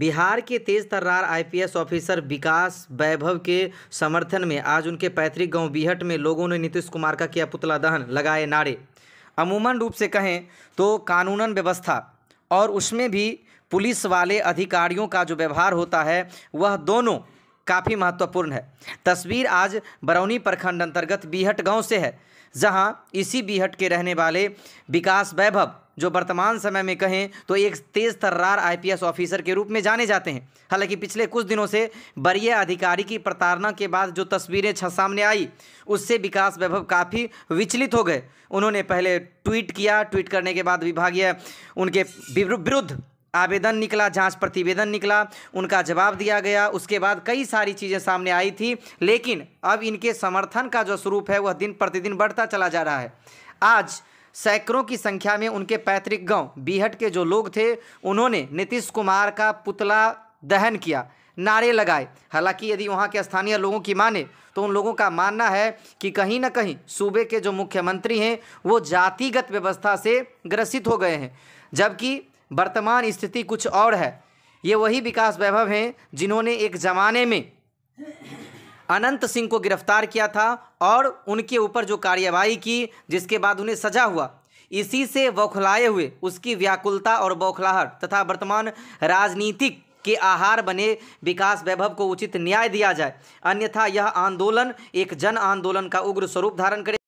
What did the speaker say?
बिहार के तेज तर्रार आई ऑफिसर विकास वैभव के समर्थन में आज उनके पैतृक गांव बीहट में लोगों ने नीतीश कुमार का किया पुतला दहन लगाए नारे अमूमन रूप से कहें तो कानूनन व्यवस्था और उसमें भी पुलिस वाले अधिकारियों का जो व्यवहार होता है वह दोनों काफ़ी महत्वपूर्ण है तस्वीर आज बरौनी प्रखंड अंतर्गत बीहट गांव से है जहां इसी बीहट के रहने वाले विकास वैभव जो वर्तमान समय में कहें तो एक तेज तर्रार आई ऑफिसर के रूप में जाने जाते हैं हालांकि पिछले कुछ दिनों से वरीय अधिकारी की प्रताड़ना के बाद जो तस्वीरें छ सामने आई उससे विकास वैभव काफ़ी विचलित हो गए उन्होंने पहले ट्वीट किया ट्वीट करने के बाद विभागीय उनके विरुद्ध आवेदन निकला जांच प्रतिवेदन निकला उनका जवाब दिया गया उसके बाद कई सारी चीज़ें सामने आई थी लेकिन अब इनके समर्थन का जो स्वरूप है वह दिन प्रतिदिन बढ़ता चला जा रहा है आज सैकड़ों की संख्या में उनके पैतृक गांव बीहट के जो लोग थे उन्होंने नीतीश कुमार का पुतला दहन किया नारे लगाए हालांकि यदि वहाँ के स्थानीय लोगों की माने तो उन लोगों का मानना है कि कहीं ना कहीं सूबे के जो मुख्यमंत्री हैं वो जातिगत व्यवस्था से ग्रसित हो गए हैं जबकि वर्तमान स्थिति कुछ और है ये वही विकास वैभव हैं जिन्होंने एक ज़माने में अनंत सिंह को गिरफ्तार किया था और उनके ऊपर जो कार्यवाही की जिसके बाद उन्हें सजा हुआ इसी से बौखलाए हुए उसकी व्याकुलता और बौखलाहट तथा वर्तमान राजनीतिक के आहार बने विकास वैभव को उचित न्याय दिया जाए अन्यथा यह आंदोलन एक जन आंदोलन का उग्र स्वरूप धारण करे